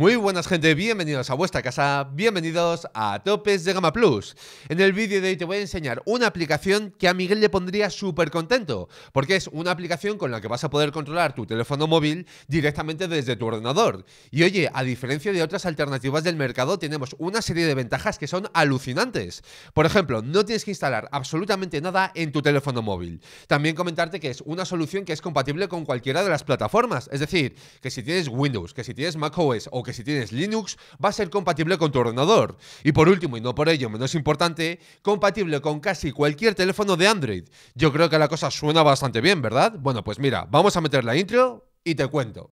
Muy buenas gente, bienvenidos a vuestra casa, bienvenidos a Topes de Gama Plus. En el vídeo de hoy te voy a enseñar una aplicación que a Miguel le pondría súper contento, porque es una aplicación con la que vas a poder controlar tu teléfono móvil directamente desde tu ordenador. Y oye, a diferencia de otras alternativas del mercado, tenemos una serie de ventajas que son alucinantes. Por ejemplo, no tienes que instalar absolutamente nada en tu teléfono móvil. También comentarte que es una solución que es compatible con cualquiera de las plataformas, es decir, que si tienes Windows, que si tienes macOS o que si tienes Linux va a ser compatible con tu ordenador. Y por último, y no por ello menos importante, compatible con casi cualquier teléfono de Android. Yo creo que la cosa suena bastante bien, ¿verdad? Bueno, pues mira, vamos a meter la intro y te cuento.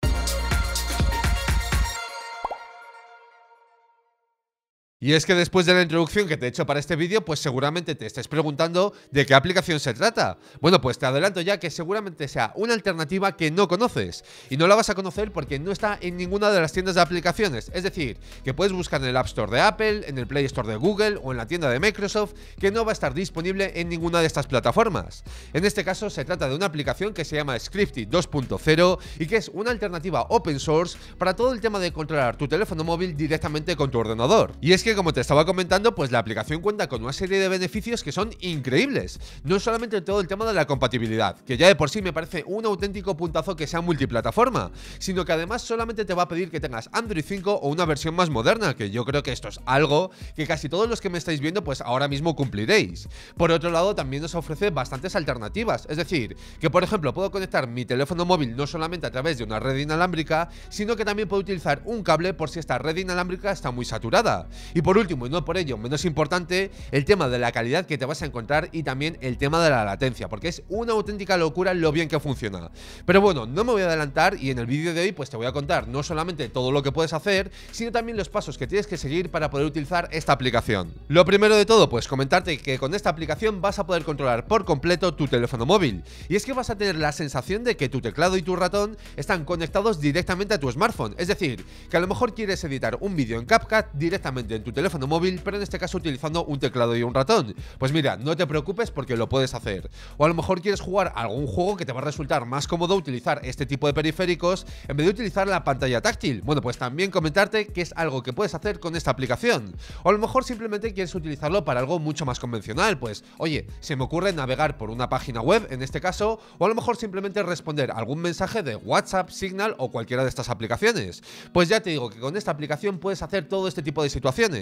Y es que después de la introducción que te he hecho para este vídeo, pues seguramente te estés preguntando de qué aplicación se trata. Bueno, pues te adelanto ya que seguramente sea una alternativa que no conoces. Y no la vas a conocer porque no está en ninguna de las tiendas de aplicaciones. Es decir, que puedes buscar en el App Store de Apple, en el Play Store de Google o en la tienda de Microsoft, que no va a estar disponible en ninguna de estas plataformas. En este caso se trata de una aplicación que se llama Scripty 2.0 y que es una alternativa open source para todo el tema de controlar tu teléfono móvil directamente con tu ordenador. Y es que como te estaba comentando, pues la aplicación cuenta con una serie de beneficios que son increíbles. No solamente todo el tema de la compatibilidad, que ya de por sí me parece un auténtico puntazo que sea multiplataforma, sino que además solamente te va a pedir que tengas Android 5 o una versión más moderna, que yo creo que esto es algo que casi todos los que me estáis viendo pues ahora mismo cumpliréis. Por otro lado, también nos ofrece bastantes alternativas, es decir, que por ejemplo puedo conectar mi teléfono móvil no solamente a través de una red inalámbrica, sino que también puedo utilizar un cable por si esta red inalámbrica está muy saturada. Y por último, y no por ello menos importante, el tema de la calidad que te vas a encontrar y también el tema de la latencia, porque es una auténtica locura lo bien que funciona. Pero bueno, no me voy a adelantar y en el vídeo de hoy pues te voy a contar no solamente todo lo que puedes hacer, sino también los pasos que tienes que seguir para poder utilizar esta aplicación. Lo primero de todo, pues comentarte que con esta aplicación vas a poder controlar por completo tu teléfono móvil. Y es que vas a tener la sensación de que tu teclado y tu ratón están conectados directamente a tu smartphone. Es decir, que a lo mejor quieres editar un vídeo en CapCut directamente en tu teléfono móvil, pero en este caso utilizando un teclado y un ratón. Pues mira, no te preocupes porque lo puedes hacer. O a lo mejor quieres jugar algún juego que te va a resultar más cómodo utilizar este tipo de periféricos en vez de utilizar la pantalla táctil. Bueno, pues también comentarte que es algo que puedes hacer con esta aplicación. O a lo mejor simplemente quieres utilizarlo para algo mucho más convencional, pues oye, se me ocurre navegar por una página web, en este caso, o a lo mejor simplemente responder algún mensaje de WhatsApp, Signal o cualquiera de estas aplicaciones. Pues ya te digo que con esta aplicación puedes hacer todo este tipo de situaciones.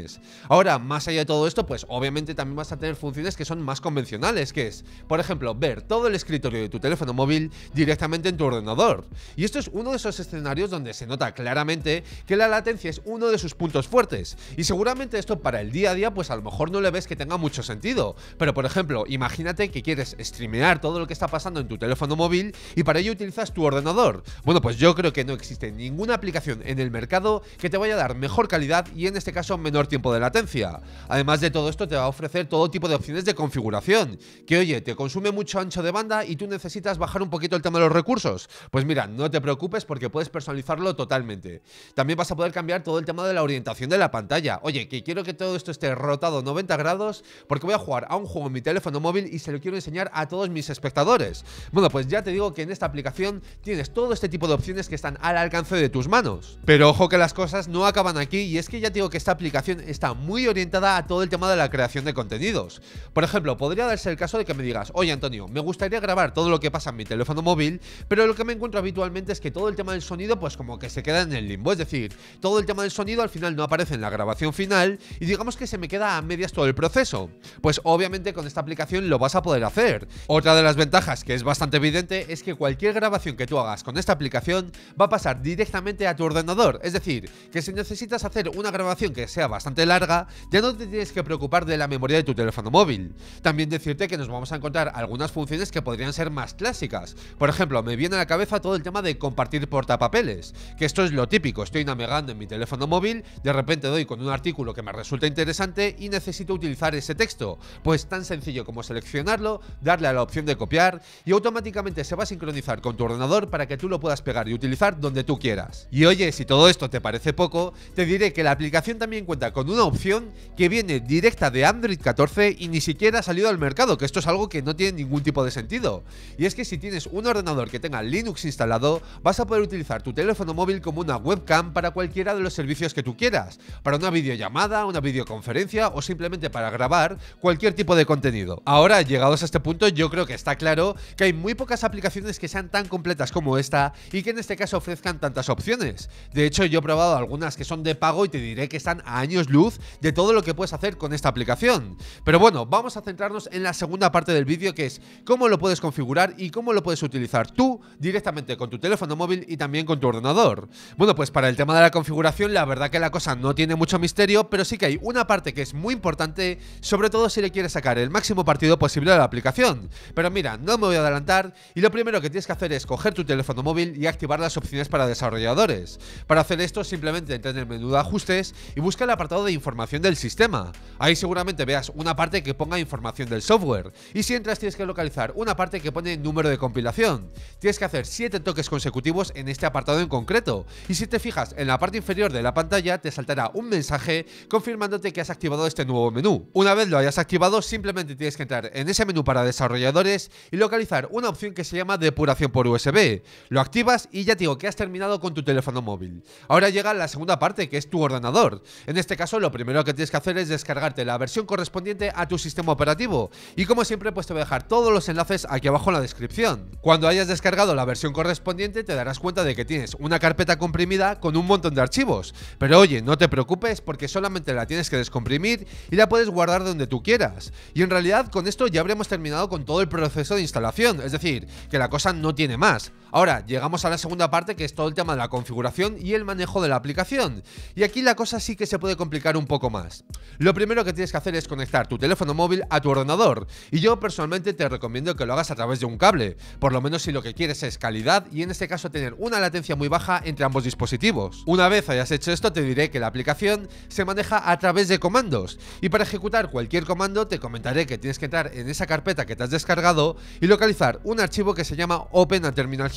Ahora, más allá de todo esto, pues obviamente también vas a tener funciones que son más convencionales, que es, por ejemplo, ver todo el escritorio de tu teléfono móvil directamente en tu ordenador. Y esto es uno de esos escenarios donde se nota claramente que la latencia es uno de sus puntos fuertes. Y seguramente esto para el día a día, pues a lo mejor no le ves que tenga mucho sentido. Pero por ejemplo, imagínate que quieres streamear todo lo que está pasando en tu teléfono móvil y para ello utilizas tu ordenador. Bueno, pues yo creo que no existe ninguna aplicación en el mercado que te vaya a dar mejor calidad y en este caso menor tiempo de latencia. Además de todo esto, te va a ofrecer todo tipo de opciones de configuración. Que oye, te consume mucho ancho de banda y tú necesitas bajar un poquito el tema de los recursos. Pues mira, no te preocupes porque puedes personalizarlo totalmente. También vas a poder cambiar todo el tema de la orientación de la pantalla. Oye, que quiero que todo esto esté rotado 90 grados porque voy a jugar a un juego en mi teléfono móvil y se lo quiero enseñar a todos mis espectadores. Bueno, pues ya te digo que en esta aplicación tienes todo este tipo de opciones que están al alcance de tus manos. Pero ojo que las cosas no acaban aquí y es que ya te digo que esta aplicación está muy orientada a todo el tema de la creación de contenidos. Por ejemplo, podría darse el caso de que me digas, oye Antonio, me gustaría grabar todo lo que pasa en mi teléfono móvil, pero lo que me encuentro habitualmente es que todo el tema del sonido pues como que se queda en el limbo, es decir, todo el tema del sonido al final no aparece en la grabación final y digamos que se me queda a medias todo el proceso. Pues obviamente con esta aplicación lo vas a poder hacer. Otra de las ventajas que es bastante evidente es que cualquier grabación que tú hagas con esta aplicación va a pasar directamente a tu ordenador, es decir, que si necesitas hacer una grabación que sea bastante larga, ya no te tienes que preocupar de la memoria de tu teléfono móvil. También decirte que nos vamos a encontrar algunas funciones que podrían ser más clásicas. Por ejemplo, me viene a la cabeza todo el tema de compartir portapapeles, que esto es lo típico, estoy navegando en mi teléfono móvil, de repente doy con un artículo que me resulta interesante y necesito utilizar ese texto, pues tan sencillo como seleccionarlo, darle a la opción de copiar y automáticamente se va a sincronizar con tu ordenador para que tú lo puedas pegar y utilizar donde tú quieras. Y oye, si todo esto te parece poco, te diré que la aplicación también cuenta con una opción que viene directa de Android 14 y ni siquiera ha salido al mercado, que esto es algo que no tiene ningún tipo de sentido. Y es que si tienes un ordenador que tenga Linux instalado, vas a poder utilizar tu teléfono móvil como una webcam para cualquiera de los servicios que tú quieras, para una videollamada, una videoconferencia o simplemente para grabar cualquier tipo de contenido. Ahora, llegados a este punto, yo creo que está claro que hay muy pocas aplicaciones que sean tan completas como esta y que en este caso ofrezcan tantas opciones. De hecho, yo he probado algunas que son de pago y te diré que están a años luz de todo lo que puedes hacer con esta aplicación. Pero bueno, vamos a centrarnos en la segunda parte del vídeo que es cómo lo puedes configurar y cómo lo puedes utilizar tú directamente con tu teléfono móvil y también con tu ordenador. Bueno, pues para el tema de la configuración la verdad que la cosa no tiene mucho misterio, pero sí que hay una parte que es muy importante, sobre todo si le quieres sacar el máximo partido posible a la aplicación. Pero mira, no me voy a adelantar y lo primero que tienes que hacer es coger tu teléfono móvil y activar las opciones para desarrolladores. Para hacer esto simplemente entra en el menú de ajustes y busca la parte de información del sistema. Ahí seguramente veas una parte que ponga información del software. Y si entras tienes que localizar una parte que pone número de compilación. Tienes que hacer 7 toques consecutivos en este apartado en concreto. Y si te fijas en la parte inferior de la pantalla te saltará un mensaje confirmándote que has activado este nuevo menú. Una vez lo hayas activado simplemente tienes que entrar en ese menú para desarrolladores y localizar una opción que se llama depuración por USB. Lo activas y ya te digo que has terminado con tu teléfono móvil. Ahora llega la segunda parte que es tu ordenador. En este este caso lo primero que tienes que hacer es descargarte la versión correspondiente a tu sistema operativo. Y como siempre, pues te voy a dejar todos los enlaces aquí abajo en la descripción. Cuando hayas descargado la versión correspondiente, te darás cuenta de que tienes una carpeta comprimida con un montón de archivos. Pero oye, no te preocupes porque solamente la tienes que descomprimir y la puedes guardar donde tú quieras. Y en realidad con esto ya habremos terminado con todo el proceso de instalación, es decir, que la cosa no tiene más. Ahora, llegamos a la segunda parte que es todo el tema de la configuración y el manejo de la aplicación. Y aquí la cosa sí que se puede complicar un poco más. Lo primero que tienes que hacer es conectar tu teléfono móvil a tu ordenador. Y yo personalmente te recomiendo que lo hagas a través de un cable, por lo menos si lo que quieres es calidad y en este caso tener una latencia muy baja entre ambos dispositivos. Una vez hayas hecho esto te diré que la aplicación se maneja a través de comandos y para ejecutar cualquier comando te comentaré que tienes que entrar en esa carpeta que te has descargado y localizar un archivo que se llama Open a Terminal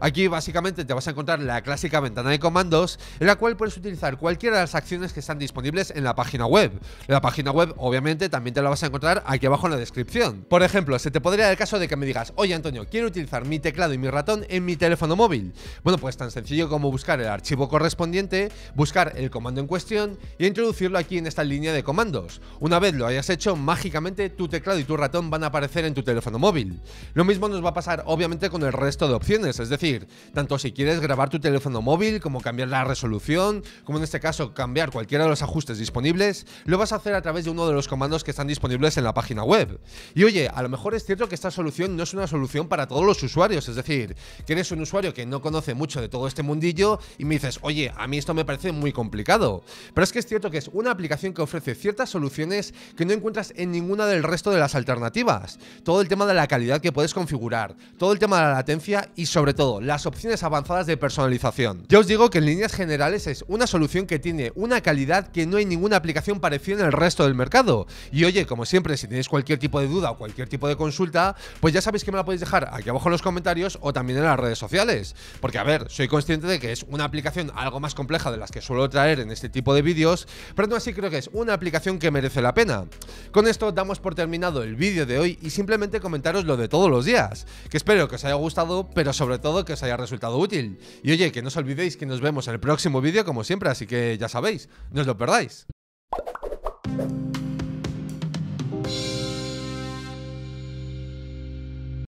Aquí básicamente te vas a encontrar la clásica ventana de comandos en la cual puedes utilizar cualquiera de las acciones que están disponibles en la página web. La página web obviamente también te la vas a encontrar aquí abajo en la descripción. Por ejemplo, se te podría dar el caso de que me digas, oye Antonio, quiero utilizar mi teclado y mi ratón en mi teléfono móvil. Bueno, pues tan sencillo como buscar el archivo correspondiente, buscar el comando en cuestión y e introducirlo aquí en esta línea de comandos. Una vez lo hayas hecho, mágicamente tu teclado y tu ratón van a aparecer en tu teléfono móvil. Lo mismo nos va a pasar obviamente con el resto de opciones es decir, tanto si quieres grabar tu teléfono móvil, como cambiar la resolución, como en este caso cambiar cualquiera de los ajustes disponibles, lo vas a hacer a través de uno de los comandos que están disponibles en la página web. Y oye, a lo mejor es cierto que esta solución no es una solución para todos los usuarios. Es decir, que eres un usuario que no conoce mucho de todo este mundillo y me dices, oye, a mí esto me parece muy complicado. Pero es que es cierto que es una aplicación que ofrece ciertas soluciones que no encuentras en ninguna del resto de las alternativas. Todo el tema de la calidad que puedes configurar, todo el tema de la latencia y sobre todo las opciones avanzadas de personalización. Ya os digo que en líneas generales es una solución que tiene una calidad que no hay ninguna aplicación parecida en el resto del mercado. Y oye, como siempre, si tenéis cualquier tipo de duda o cualquier tipo de consulta, pues ya sabéis que me la podéis dejar aquí abajo en los comentarios o también en las redes sociales. Porque a ver, soy consciente de que es una aplicación algo más compleja de las que suelo traer en este tipo de vídeos, pero no así creo que es una aplicación que merece la pena. Con esto damos por terminado el vídeo de hoy y simplemente comentaros lo de todos los días, que espero que os haya gustado, pero sobre todo que os haya resultado útil. Y oye, que no os olvidéis que nos vemos en el próximo vídeo como siempre, así que ya sabéis, no os lo perdáis.